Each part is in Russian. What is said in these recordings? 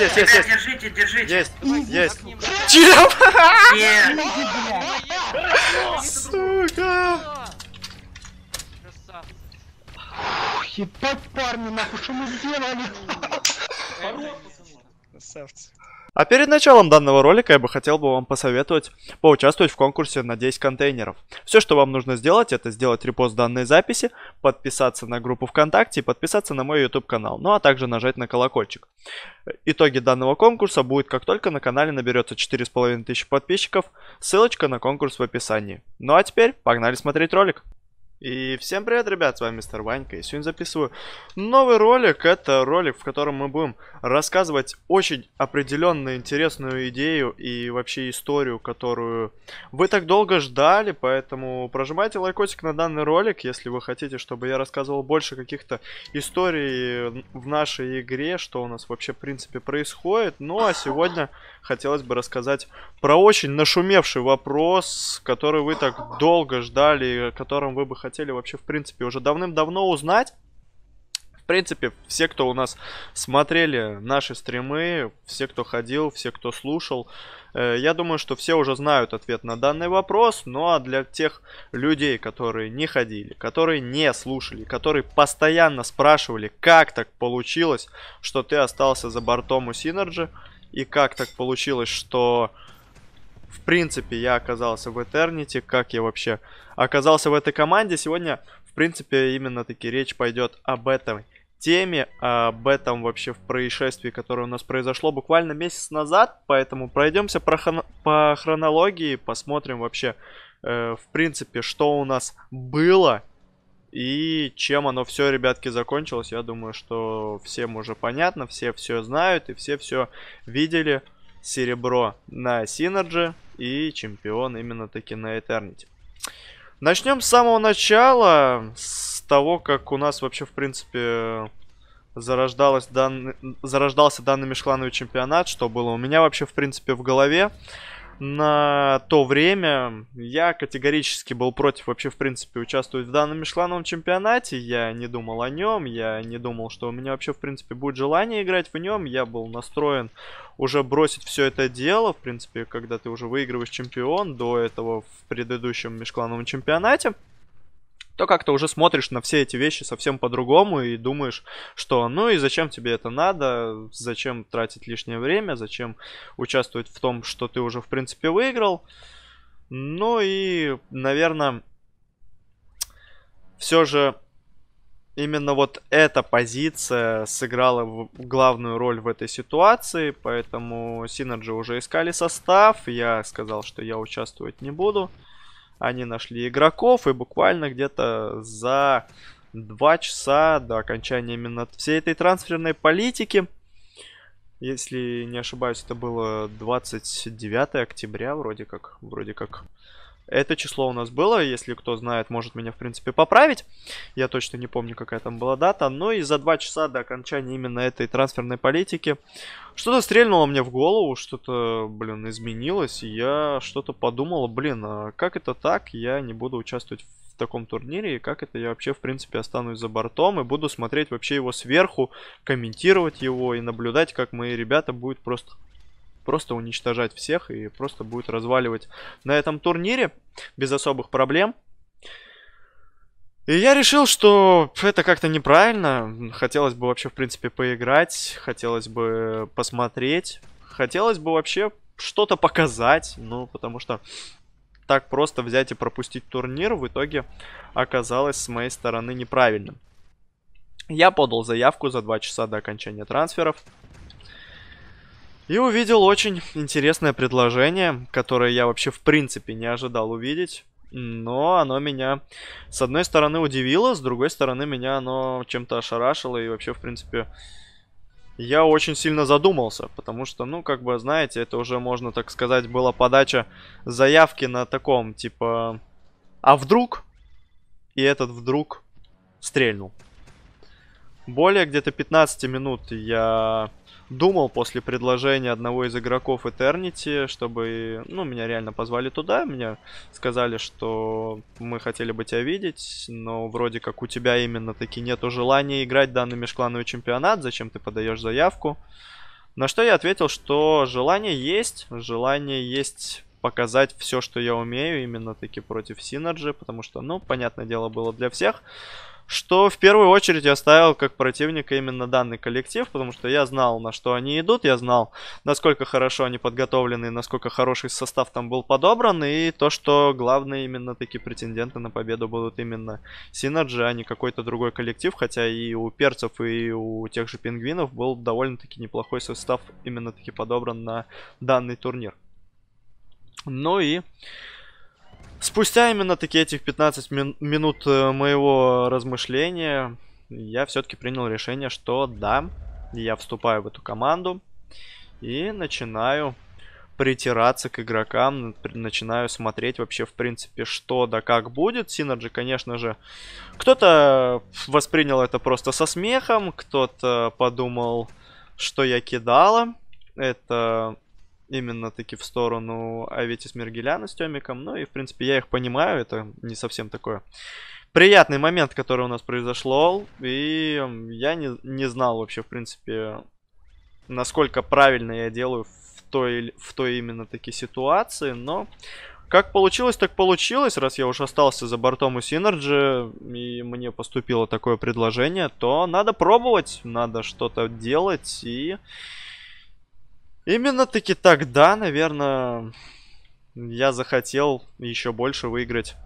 есть, есть, есть, есть. Держите, держите. Есть, есть. Чем? Сука. Ебать, парни, нахуй, что мы сделали? Красавцы. А перед началом данного ролика я бы хотел бы вам посоветовать поучаствовать в конкурсе на 10 контейнеров. Все, что вам нужно сделать, это сделать репост данной записи, подписаться на группу ВКонтакте и подписаться на мой YouTube канал, ну а также нажать на колокольчик. Итоги данного конкурса будут как только на канале наберется 4500 подписчиков, ссылочка на конкурс в описании. Ну а теперь погнали смотреть ролик. И всем привет, ребят, с вами мистер Ванька, и сегодня записываю новый ролик, это ролик, в котором мы будем рассказывать очень определенную интересную идею и вообще историю, которую вы так долго ждали, поэтому прожимайте лайкосик на данный ролик, если вы хотите, чтобы я рассказывал больше каких-то историй в нашей игре, что у нас вообще в принципе происходит. Ну а сегодня хотелось бы рассказать про очень нашумевший вопрос, который вы так долго ждали, о котором вы бы хотели вообще в принципе уже давным-давно узнать принципе, все, кто у нас смотрели наши стримы, все, кто ходил, все, кто слушал, э, я думаю, что все уже знают ответ на данный вопрос, ну а для тех людей, которые не ходили, которые не слушали, которые постоянно спрашивали, как так получилось, что ты остался за бортом у Синерджи, и как так получилось, что в принципе я оказался в Этернити, как я вообще оказался в этой команде, сегодня в принципе именно таки речь пойдет об этой теме об этом вообще в происшествии, которое у нас произошло буквально месяц назад, поэтому пройдемся про хрон... по хронологии, посмотрим вообще, э, в принципе, что у нас было и чем оно все, ребятки, закончилось. Я думаю, что всем уже понятно, все все знают и все все видели. Серебро на Синерджи и чемпион именно таки на Этернити. Начнем с самого начала, с того, как у нас вообще, в принципе, зарождалось дан... зарождался данный межклановый чемпионат, что было у меня вообще, в принципе, в голове. На то время я категорически был против вообще, в принципе, участвовать в данном межклановом чемпионате. Я не думал о нем, я не думал, что у меня вообще, в принципе, будет желание играть в нем. Я был настроен уже бросить все это дело, в принципе, когда ты уже выигрываешь чемпион до этого в предыдущем межклановом чемпионате то как-то уже смотришь на все эти вещи совсем по-другому и думаешь, что ну и зачем тебе это надо, зачем тратить лишнее время, зачем участвовать в том, что ты уже в принципе выиграл. Ну и, наверное, все же именно вот эта позиция сыграла главную роль в этой ситуации, поэтому Синерджи уже искали состав, я сказал, что я участвовать не буду они нашли игроков, и буквально где-то за два часа до окончания именно всей этой трансферной политики, если не ошибаюсь, это было 29 октября, вроде как, вроде как это число у нас было, если кто знает, может меня, в принципе, поправить. Я точно не помню, какая там была дата. Но и за два часа до окончания именно этой трансферной политики что-то стрельнуло мне в голову, что-то, блин, изменилось. И я что-то подумал, блин, а как это так? Я не буду участвовать в в таком турнире, и как это я вообще, в принципе, останусь за бортом и буду смотреть вообще его сверху, комментировать его и наблюдать, как мои ребята будут просто просто уничтожать всех и просто будет разваливать на этом турнире без особых проблем. И я решил, что это как-то неправильно. Хотелось бы вообще, в принципе, поиграть, хотелось бы посмотреть, хотелось бы вообще что-то показать, ну, потому что так просто взять и пропустить турнир в итоге оказалось с моей стороны неправильным. Я подал заявку за 2 часа до окончания трансферов. И увидел очень интересное предложение, которое я вообще в принципе не ожидал увидеть. Но оно меня, с одной стороны, удивило, с другой стороны, меня оно чем-то ошарашило. И вообще, в принципе, я очень сильно задумался. Потому что, ну, как бы, знаете, это уже, можно так сказать, была подача заявки на таком, типа... А вдруг? И этот вдруг стрельнул. Более где-то 15 минут я думал после предложения одного из игроков Eternity, чтобы, ну, меня реально позвали туда, мне сказали, что мы хотели бы тебя видеть, но вроде как у тебя именно таки нету желания играть в данный межклановый чемпионат, зачем ты подаешь заявку? На что я ответил, что желание есть, желание есть показать все, что я умею, именно таки против Синерджи, потому что, ну, понятное дело, было для всех что в первую очередь я ставил как противника именно данный коллектив, потому что я знал, на что они идут, я знал, насколько хорошо они подготовлены, насколько хороший состав там был подобран, и то, что главные именно такие претенденты на победу будут именно Синерджи, а не какой-то другой коллектив, хотя и у перцев, и у тех же пингвинов был довольно-таки неплохой состав именно таки подобран на данный турнир. Ну и спустя именно таки этих 15 мин минут э, моего размышления, я все-таки принял решение, что да, я вступаю в эту команду и начинаю притираться к игрокам, начинаю смотреть вообще, в принципе, что да как будет. Синерджи, конечно же, кто-то воспринял это просто со смехом, кто-то подумал, что я кидала. Это именно таки в сторону Аветис Мергеляна с Тёмиком. Ну и, в принципе, я их понимаю, это не совсем такое приятный момент, который у нас произошло, И я не, не знал вообще, в принципе, насколько правильно я делаю в той, в той именно таки ситуации, но... Как получилось, так получилось. Раз я уж остался за бортом у Синерджи, и мне поступило такое предложение, то надо пробовать, надо что-то делать, и Именно таки тогда, наверное, я захотел еще больше выиграть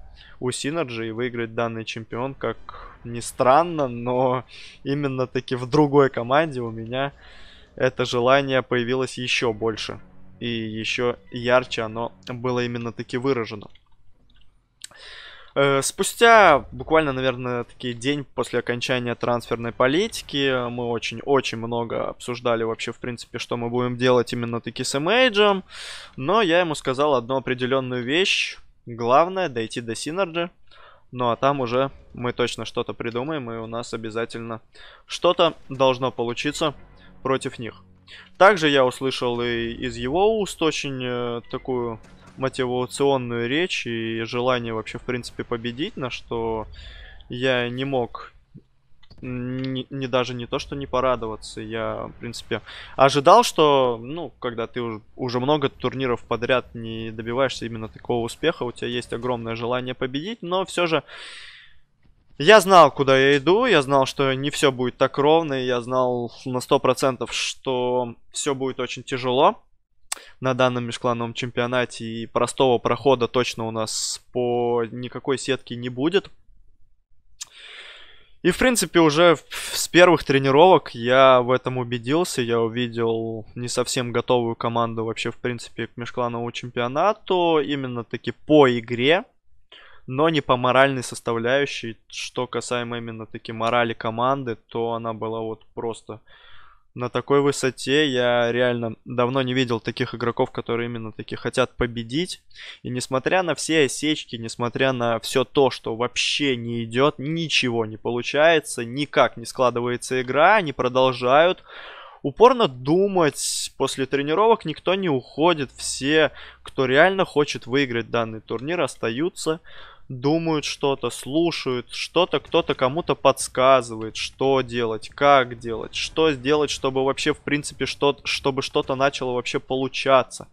у Синерджи и выиграть данный чемпион, как ни странно, но именно таки в другой команде у меня это желание появилось еще больше. И еще ярче оно было именно таки выражено. Э, спустя буквально, наверное, такие день после окончания трансферной политики мы очень-очень много обсуждали вообще, в принципе, что мы будем делать именно таки с Эмейджем. Но я ему сказал одну определенную вещь. Главное дойти до Синерджи. Ну а там уже мы точно что-то придумаем, и у нас обязательно что-то должно получиться против них. Также я услышал и из его уст очень э, такую мотивационную речь и желание вообще, в принципе, победить, на что я не мог не, даже не то, что не порадоваться. Я, в принципе, ожидал, что, ну, когда ты уже, уже много турниров подряд не добиваешься именно такого успеха, у тебя есть огромное желание победить, но все же я знал, куда я иду, я знал, что не все будет так ровно, я знал на 100%, что все будет очень тяжело на данном межклановом чемпионате. И простого прохода точно у нас по никакой сетке не будет. И, в принципе, уже с первых тренировок я в этом убедился. Я увидел не совсем готовую команду вообще, в принципе, к межклановому чемпионату. Именно таки по игре, но не по моральной составляющей. Что касаемо именно таки морали команды, то она была вот просто на такой высоте я реально давно не видел таких игроков, которые именно такие хотят победить. И несмотря на все осечки, несмотря на все то, что вообще не идет, ничего не получается, никак не складывается игра, они продолжают упорно думать. После тренировок никто не уходит. Все, кто реально хочет выиграть данный турнир, остаются думают что-то, слушают что-то, кто-то кому-то подсказывает, что делать, как делать, что сделать, чтобы вообще, в принципе, что чтобы что-то начало вообще получаться.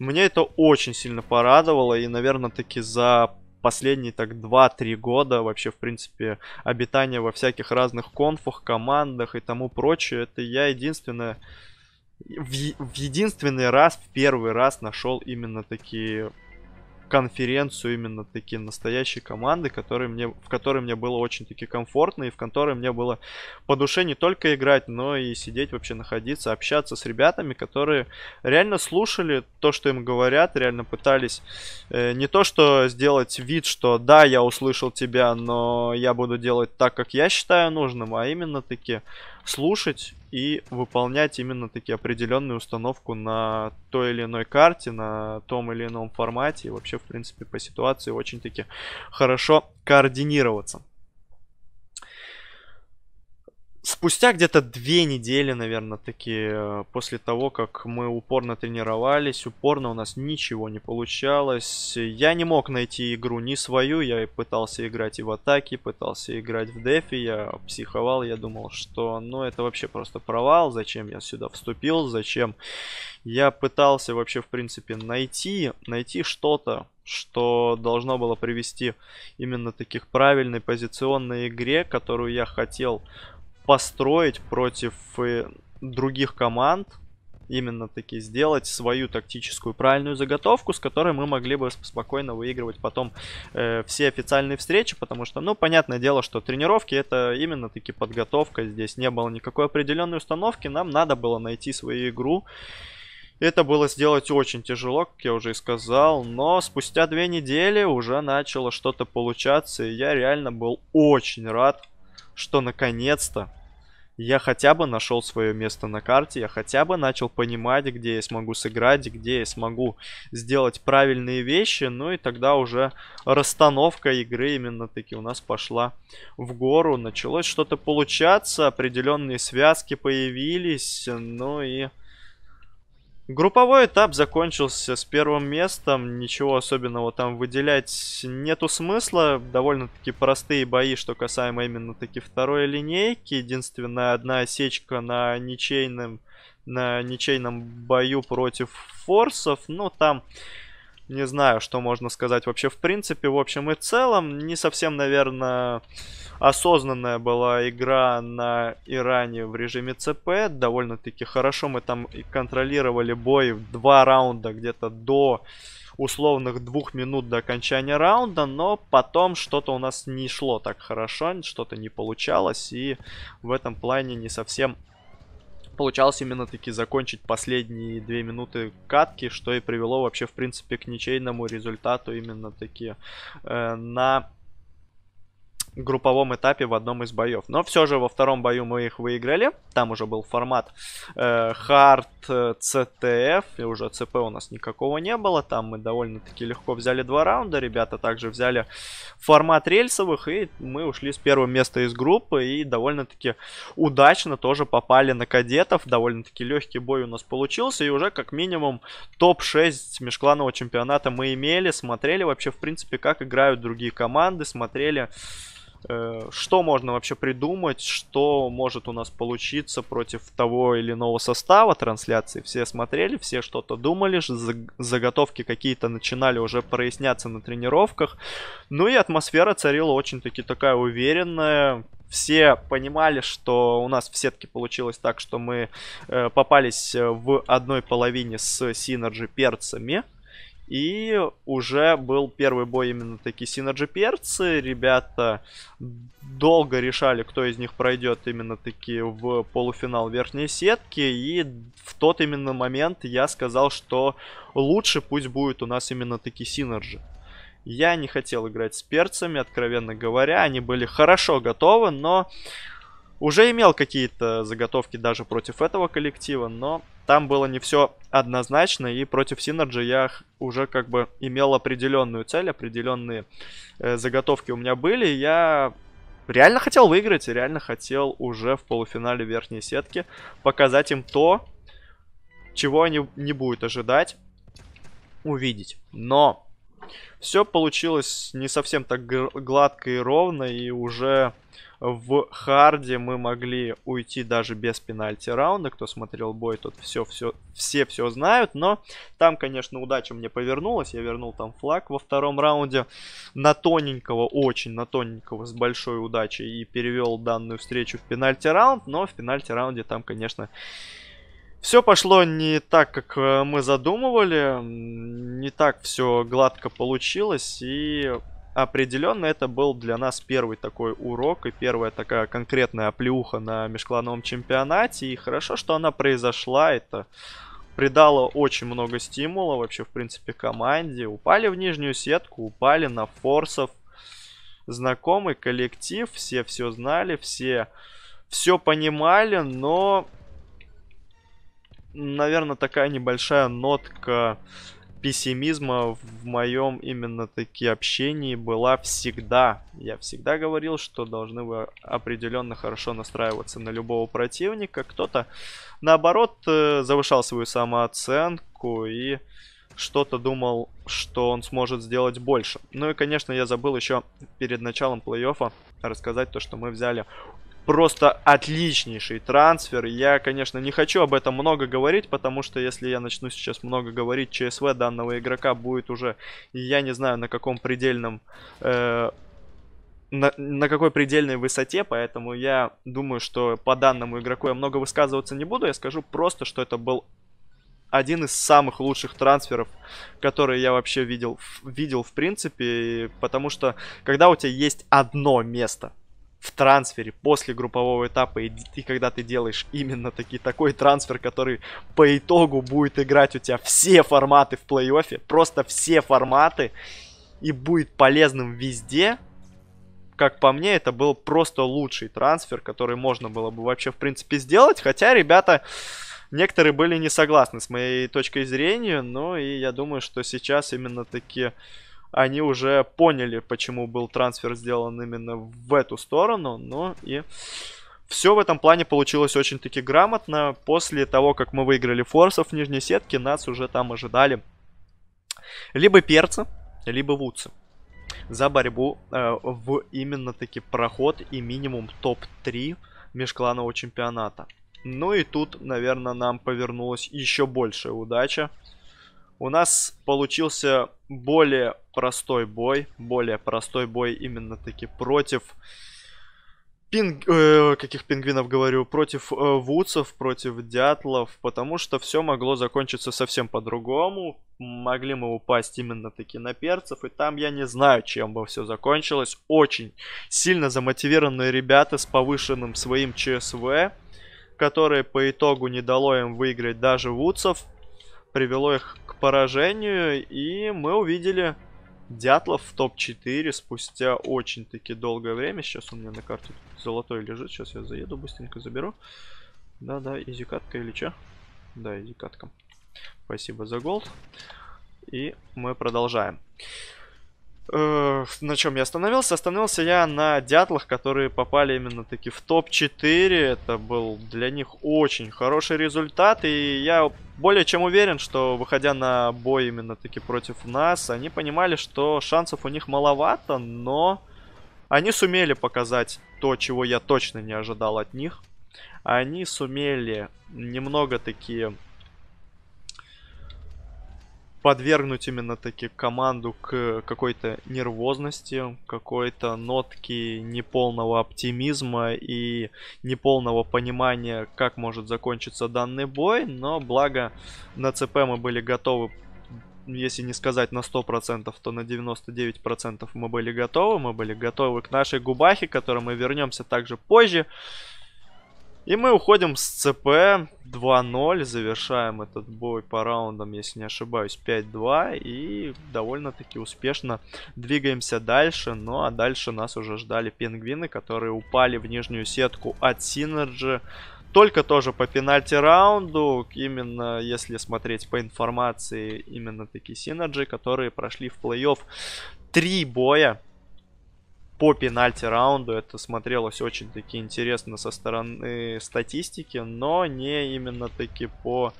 Мне это очень сильно порадовало, и, наверное, таки за последние так 2-3 года вообще, в принципе, обитание во всяких разных конфах, командах и тому прочее, это я единственное, в, в единственный раз, в первый раз нашел именно такие конференцию именно такие настоящие команды, которые мне, в которой мне было очень-таки комфортно и в которой мне было по душе не только играть, но и сидеть вообще, находиться, общаться с ребятами, которые реально слушали то, что им говорят, реально пытались э, не то, что сделать вид, что да, я услышал тебя, но я буду делать так, как я считаю нужным, а именно таки слушать и выполнять именно таки определенную установку на той или иной карте, на том или ином формате и вообще, в принципе, по ситуации очень-таки хорошо координироваться спустя где-то две недели, наверное, таки, э, после того, как мы упорно тренировались, упорно у нас ничего не получалось. Я не мог найти игру ни свою, я пытался играть и в атаке, пытался играть в дефе, я психовал, я думал, что ну это вообще просто провал, зачем я сюда вступил, зачем я пытался вообще, в принципе, найти, найти что-то, что должно было привести именно таких правильной позиционной игре, которую я хотел построить против э, других команд, именно таки сделать свою тактическую правильную заготовку, с которой мы могли бы спокойно выигрывать потом э, все официальные встречи, потому что, ну, понятное дело, что тренировки это именно таки подготовка, здесь не было никакой определенной установки, нам надо было найти свою игру. Это было сделать очень тяжело, как я уже и сказал, но спустя две недели уже начало что-то получаться, и я реально был очень рад, что наконец-то я хотя бы нашел свое место на карте, я хотя бы начал понимать, где я смогу сыграть, где я смогу сделать правильные вещи, ну и тогда уже расстановка игры именно таки у нас пошла в гору, началось что-то получаться, определенные связки появились, ну и Групповой этап закончился с первым местом, ничего особенного там выделять нету смысла, довольно-таки простые бои, что касаемо именно таки второй линейки, единственная одна осечка на ничейном, на ничейном бою против форсов, но ну, там не знаю, что можно сказать вообще в принципе. В общем и целом, не совсем, наверное, осознанная была игра на Иране в режиме ЦП. Довольно-таки хорошо мы там контролировали бой в два раунда где-то до условных двух минут до окончания раунда, но потом что-то у нас не шло так хорошо, что-то не получалось, и в этом плане не совсем получалось именно таки закончить последние две минуты катки, что и привело вообще в принципе к ничейному результату именно таки э, на групповом этапе в одном из боев. Но все же во втором бою мы их выиграли. Там уже был формат э, Hard CTF, э, и уже ЦП у нас никакого не было. Там мы довольно-таки легко взяли два раунда. Ребята также взяли формат рельсовых, и мы ушли с первого места из группы. И довольно-таки удачно тоже попали на кадетов. Довольно-таки легкий бой у нас получился. И уже как минимум топ-6 межкланового чемпионата мы имели. Смотрели вообще, в принципе, как играют другие команды. Смотрели Э, что можно вообще придумать, что может у нас получиться против того или иного состава трансляции. Все смотрели, все что-то думали, заготовки какие-то начинали уже проясняться на тренировках. Ну и атмосфера царила очень-таки такая уверенная, все понимали, что у нас в сетке получилось так, что мы э, попались э, в одной половине с Синерджи перцами. И уже был первый бой именно такие Синерджи Перцы. Ребята долго решали, кто из них пройдет именно таки в полуфинал верхней сетки. И в тот именно момент я сказал, что лучше пусть будет у нас именно такие Синерджи. Я не хотел играть с перцами, откровенно говоря. Они были хорошо готовы, но уже имел какие-то заготовки даже против этого коллектива, но там было не все однозначно, и против Синерджи я уже как бы имел определенную цель, определенные э, заготовки у меня были, я реально хотел выиграть, реально хотел уже в полуфинале верхней сетки показать им то, чего они не будут ожидать, увидеть. Но все получилось не совсем так гладко и ровно, и уже в харде мы могли уйти даже без пенальти раунда. Кто смотрел бой, тот все, все, все, все знают. Но там, конечно, удача мне повернулась. Я вернул там флаг во втором раунде на тоненького, очень на тоненького, с большой удачей. И перевел данную встречу в пенальти раунд. Но в пенальти раунде там, конечно, все пошло не так, как э, мы задумывали, не так все гладко получилось, и определенно это был для нас первый такой урок и первая такая конкретная оплеуха на межклановом чемпионате. И хорошо, что она произошла. Это придало очень много стимула вообще, в принципе, команде. Упали в нижнюю сетку, упали на форсов. Знакомый коллектив, все все знали, все все понимали, но наверное, такая небольшая нотка пессимизма в моем именно таки общении была всегда. Я всегда говорил, что должны вы определенно хорошо настраиваться на любого противника. Кто-то, наоборот, э, завышал свою самооценку и что-то думал, что он сможет сделать больше. Ну и, конечно, я забыл еще перед началом плей-оффа рассказать то, что мы взяли просто отличнейший трансфер. Я, конечно, не хочу об этом много говорить, потому что если я начну сейчас много говорить, ЧСВ данного игрока будет уже, я не знаю, на каком предельном... Э, на, на какой предельной высоте, поэтому я думаю, что по данному игроку я много высказываться не буду. Я скажу просто, что это был один из самых лучших трансферов, которые я вообще видел, видел в принципе, потому что когда у тебя есть одно место, в трансфере после группового этапа, и и когда ты делаешь именно таки, такой трансфер, который по итогу будет играть у тебя все форматы в плей-оффе, просто все форматы, и будет полезным везде, как по мне, это был просто лучший трансфер, который можно было бы вообще, в принципе, сделать, хотя ребята... Некоторые были не согласны с моей точкой зрения, но и я думаю, что сейчас именно такие они уже поняли, почему был трансфер сделан именно в эту сторону. Ну и все в этом плане получилось очень-таки грамотно. После того, как мы выиграли форсов в нижней сетке, нас уже там ожидали либо перца, либо вудса за борьбу э, в именно таки проход и минимум топ-3 межкланового чемпионата. Ну и тут, наверное, нам повернулась еще большая удача у нас получился более простой бой. Более простой бой именно таки против... Пинг... Э, каких пингвинов говорю? Против э, вудсов, против дятлов. Потому что все могло закончиться совсем по-другому. Могли мы упасть именно таки на перцев. И там я не знаю, чем бы все закончилось. Очень сильно замотивированные ребята с повышенным своим ЧСВ. Которые по итогу не дало им выиграть даже вудсов. Привело их поражению, и мы увидели Дятлов в топ-4 спустя очень-таки долгое время. Сейчас у меня на карте золотой лежит, сейчас я заеду, быстренько заберу. Да-да, изикатка или что? Да, изикатка. Спасибо за голд. И мы продолжаем. Э, на чем я остановился? Остановился я на дятлах, которые попали именно таки в топ-4. Это был для них очень хороший результат. И я более чем уверен, что выходя на бой именно таки против нас, они понимали, что шансов у них маловато, но они сумели показать то, чего я точно не ожидал от них. Они сумели немного такие подвергнуть именно таки команду к какой-то нервозности, какой-то нотке неполного оптимизма и неполного понимания, как может закончиться данный бой, но благо на ЦП мы были готовы если не сказать на 100%, то на 99% мы были готовы. Мы были готовы к нашей губахе, к которой мы вернемся также позже. И мы уходим с ЦП 2-0, завершаем этот бой по раундам, если не ошибаюсь, 5-2. И довольно-таки успешно двигаемся дальше. Ну а дальше нас уже ждали пингвины, которые упали в нижнюю сетку от Синерджи. Только тоже по пенальти раунду, именно если смотреть по информации, именно такие Синерджи, которые прошли в плей-офф три боя по пенальти раунду. Это смотрелось очень-таки интересно со стороны статистики, но не именно таки по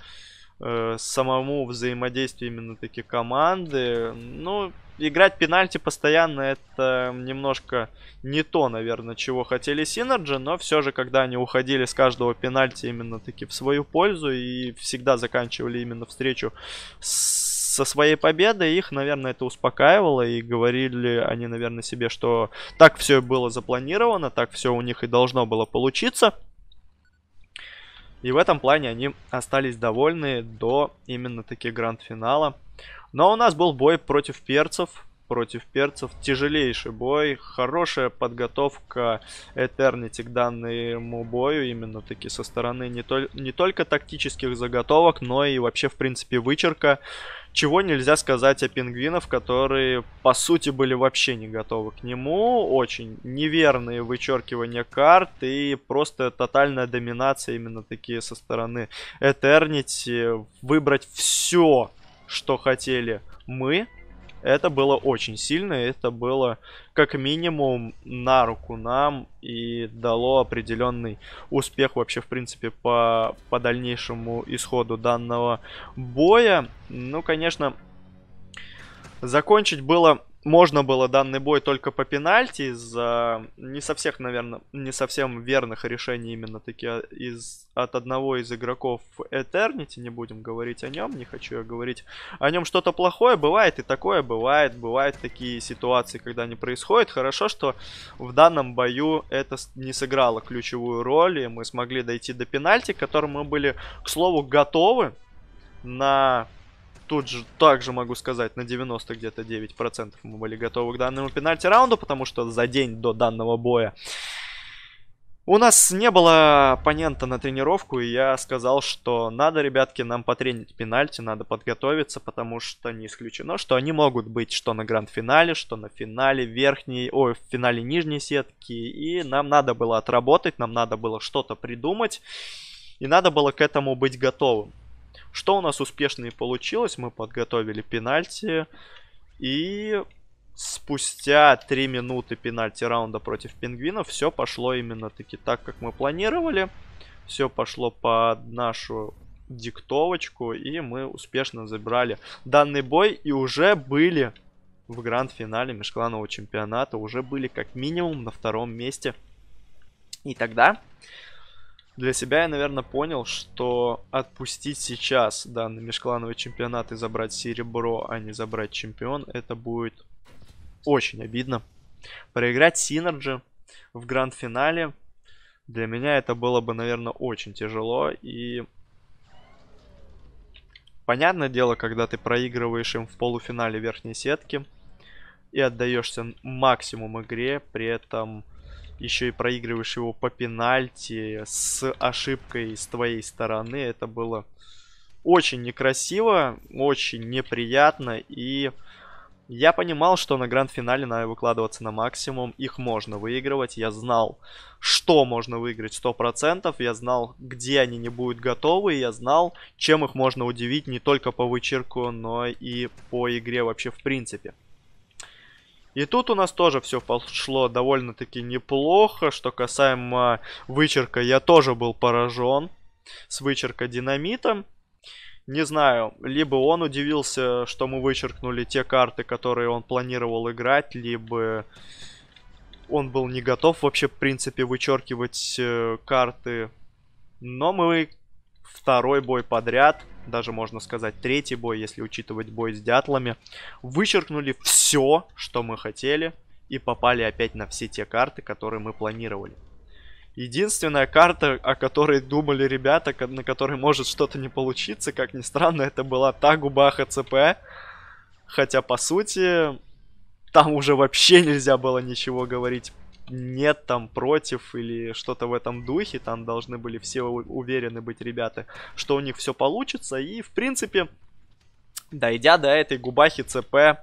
э, самому взаимодействию именно таки команды. Ну, играть пенальти постоянно это немножко не то, наверное, чего хотели Синерджи, но все же, когда они уходили с каждого пенальти именно таки в свою пользу и всегда заканчивали именно встречу с со своей победой их, наверное, это успокаивало, и говорили они, наверное, себе, что так все было запланировано, так все у них и должно было получиться. И в этом плане они остались довольны до именно таки гранд-финала. Но у нас был бой против перцев, против перцев. Тяжелейший бой, хорошая подготовка Этернити к данному бою, именно таки со стороны не, тол не только тактических заготовок, но и вообще, в принципе, вычерка. Чего нельзя сказать о пингвинов, которые, по сути, были вообще не готовы к нему. Очень неверные вычеркивания карт и просто тотальная доминация именно такие со стороны Этернити. Выбрать все, что хотели мы, это было очень сильно, это было как минимум на руку нам и дало определенный успех вообще, в принципе, по, по дальнейшему исходу данного боя. Ну, конечно, закончить было можно было данный бой только по пенальти из-за не совсем, наверное, не совсем верных решений именно таки а, из от одного из игроков Eternity, не будем говорить о нем, не хочу я говорить о нем что-то плохое, бывает и такое, бывает, бывают такие ситуации, когда не происходит. Хорошо, что в данном бою это не сыграло ключевую роль, и мы смогли дойти до пенальти, к которому мы были, к слову, готовы на тут же также могу сказать, на 90 где-то 9% процентов мы были готовы к данному пенальти раунду, потому что за день до данного боя у нас не было оппонента на тренировку, и я сказал, что надо, ребятки, нам потренить пенальти, надо подготовиться, потому что не исключено, что они могут быть что на гранд-финале, что на финале верхней, ой, в финале нижней сетки, и нам надо было отработать, нам надо было что-то придумать, и надо было к этому быть готовым. Что у нас успешно и получилось, мы подготовили пенальти. И спустя 3 минуты пенальти раунда против пингвинов все пошло именно таки так, как мы планировали. Все пошло под нашу диктовочку, и мы успешно забрали данный бой и уже были в гранд-финале межкланового чемпионата, уже были как минимум на втором месте. И тогда для себя я, наверное, понял, что отпустить сейчас данный межклановый чемпионат и забрать серебро, а не забрать чемпион, это будет очень обидно. Проиграть Синерджи в гранд-финале, для меня это было бы, наверное, очень тяжело. И понятное дело, когда ты проигрываешь им в полуфинале верхней сетки и отдаешься максимум игре, при этом еще и проигрываешь его по пенальти с ошибкой с твоей стороны. Это было очень некрасиво, очень неприятно. И я понимал, что на гранд-финале надо выкладываться на максимум. Их можно выигрывать. Я знал, что можно выиграть 100%. Я знал, где они не будут готовы. Я знал, чем их можно удивить не только по вычерку, но и по игре вообще в принципе. И тут у нас тоже все пошло довольно-таки неплохо. Что касаемо вычерка, я тоже был поражен с вычерка динамитом. Не знаю, либо он удивился, что мы вычеркнули те карты, которые он планировал играть, либо он был не готов вообще, в принципе, вычеркивать э, карты. Но мы второй бой подряд даже можно сказать третий бой, если учитывать бой с дятлами, вычеркнули все, что мы хотели, и попали опять на все те карты, которые мы планировали. Единственная карта, о которой думали ребята, на которой может что-то не получиться, как ни странно, это была та губа ХЦП. Хотя, по сути, там уже вообще нельзя было ничего говорить нет там против или что-то в этом духе. Там должны были все уверены быть ребята, что у них все получится. И, в принципе, дойдя до этой губахи ЦП,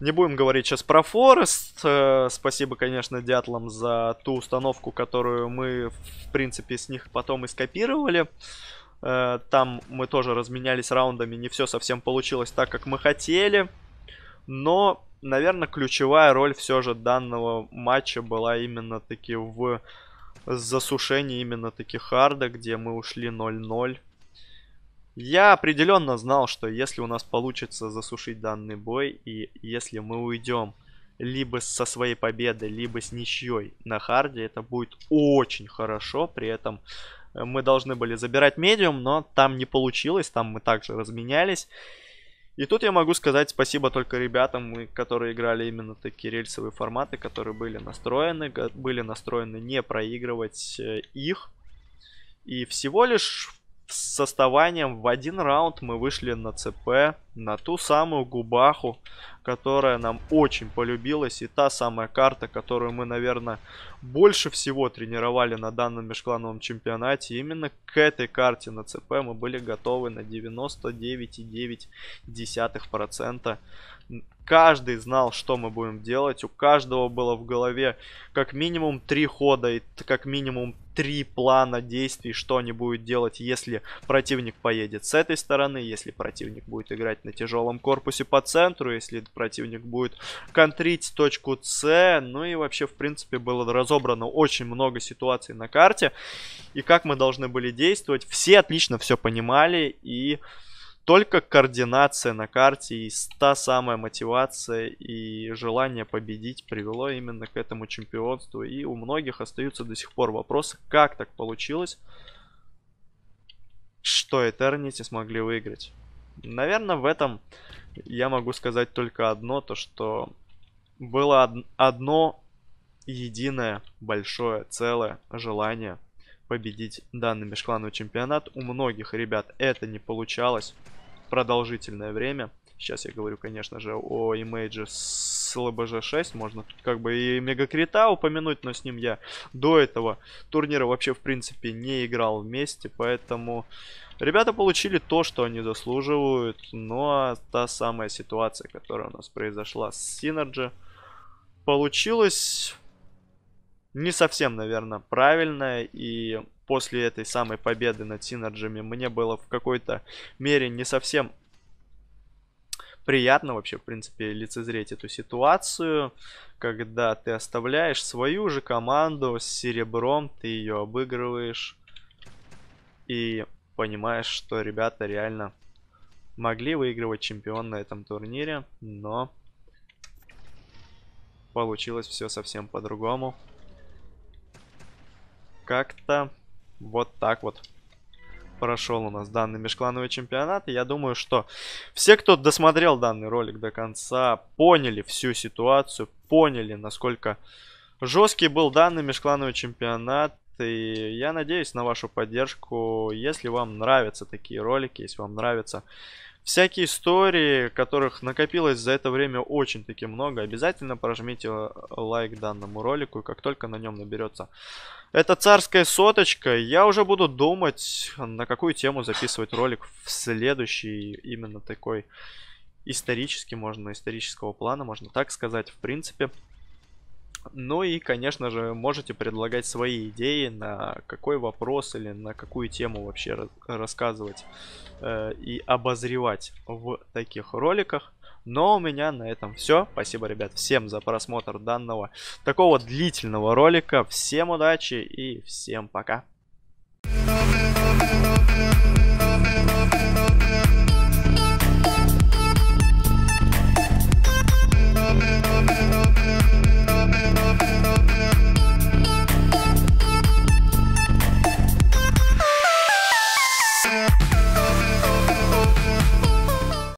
не будем говорить сейчас про Форест. Э, спасибо, конечно, дятлам за ту установку, которую мы, в принципе, с них потом и скопировали. Э, там мы тоже разменялись раундами, не все совсем получилось так, как мы хотели. Но, наверное, ключевая роль все же данного матча была именно таки в засушении именно таки Харда, где мы ушли 0-0. Я определенно знал, что если у нас получится засушить данный бой, и если мы уйдем либо со своей победы, либо с ничьей на харде, это будет очень хорошо. При этом э, мы должны были забирать медиум, но там не получилось, там мы также разменялись. И тут я могу сказать спасибо только ребятам, которые играли именно такие рельсовые форматы, которые были настроены, были настроены не проигрывать э, их. И всего лишь с составанием в один раунд мы вышли на ЦП, на ту самую Губаху, которая нам очень полюбилась. И та самая карта, которую мы, наверное, больше всего тренировали на данном межклановом чемпионате. Именно к этой карте на ЦП мы были готовы на 99,9%. Каждый знал, что мы будем делать. У каждого было в голове как минимум три хода и как минимум три плана действий, что они будут делать, если противник поедет с этой стороны, если противник будет играть на тяжелом корпусе по центру, если противник будет контрить точку С. Ну и вообще, в принципе, было разобрано очень много ситуаций на карте и как мы должны были действовать. Все отлично все понимали и... Только координация на карте и та самая мотивация и желание победить привело именно к этому чемпионству. И у многих остаются до сих пор вопросы, как так получилось, что Этернити смогли выиграть. Наверное, в этом я могу сказать только одно, то что было одно единое большое целое желание – победить данный межклановый чемпионат. У многих ребят это не получалось продолжительное время. Сейчас я говорю, конечно же, о имейдже с ЛБЖ-6. Можно тут как бы и Мегакрита упомянуть, но с ним я до этого турнира вообще, в принципе, не играл вместе. Поэтому ребята получили то, что они заслуживают. Но ну, а та самая ситуация, которая у нас произошла с Синерджи, получилась не совсем, наверное, правильное. И после этой самой победы над Синерджами мне было в какой-то мере не совсем приятно вообще, в принципе, лицезреть эту ситуацию, когда ты оставляешь свою же команду с серебром, ты ее обыгрываешь и понимаешь, что ребята реально могли выигрывать чемпион на этом турнире, но получилось все совсем по-другому как-то вот так вот прошел у нас данный межклановый чемпионат. И я думаю, что все, кто досмотрел данный ролик до конца, поняли всю ситуацию, поняли, насколько жесткий был данный межклановый чемпионат. И я надеюсь на вашу поддержку. Если вам нравятся такие ролики, если вам нравится Всякие истории, которых накопилось за это время очень-таки много. Обязательно прожмите э, лайк данному ролику, как только на нем наберется Это царская соточка, я уже буду думать, на какую тему записывать ролик в следующий, именно такой исторический, можно исторического плана, можно так сказать, в принципе. Ну и, конечно же, можете предлагать свои идеи на какой вопрос или на какую тему вообще рассказывать э, и обозревать в таких роликах. Но у меня на этом все. Спасибо, ребят, всем за просмотр данного такого длительного ролика. Всем удачи и всем пока.